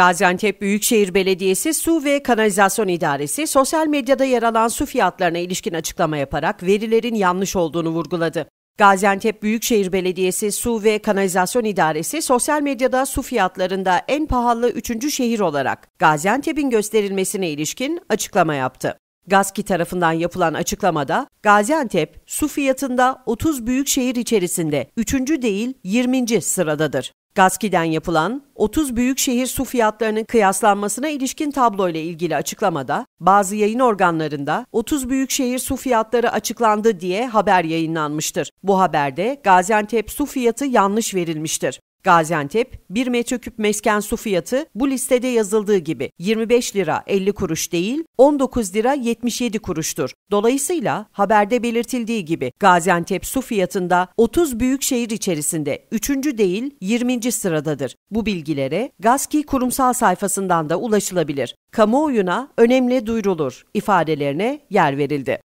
Gaziantep Büyükşehir Belediyesi Su ve Kanalizasyon İdaresi sosyal medyada yer alan su fiyatlarına ilişkin açıklama yaparak verilerin yanlış olduğunu vurguladı. Gaziantep Büyükşehir Belediyesi Su ve Kanalizasyon İdaresi sosyal medyada su fiyatlarında en pahalı 3. şehir olarak Gaziantep'in gösterilmesine ilişkin açıklama yaptı. Gazki tarafından yapılan açıklamada Gaziantep su fiyatında 30 büyük şehir içerisinde 3. değil 20. sıradadır. Gaski'den yapılan 30 büyük şehir su fiyatlarının kıyaslanmasına ilişkin tablo ile ilgili açıklamada bazı yayın organlarında 30 büyük şehir su fiyatları açıklandı diye haber yayınlanmıştır. Bu haberde Gaziantep su fiyatı yanlış verilmiştir. Gaziantep, bir metreküp mesken su fiyatı bu listede yazıldığı gibi 25 lira 50 kuruş değil 19 lira 77 kuruştur. Dolayısıyla haberde belirtildiği gibi Gaziantep su fiyatında 30 büyük şehir içerisinde 3. değil 20. sıradadır. Bu bilgilere Gazki kurumsal sayfasından da ulaşılabilir. Kamuoyuna önemli duyurulur ifadelerine yer verildi.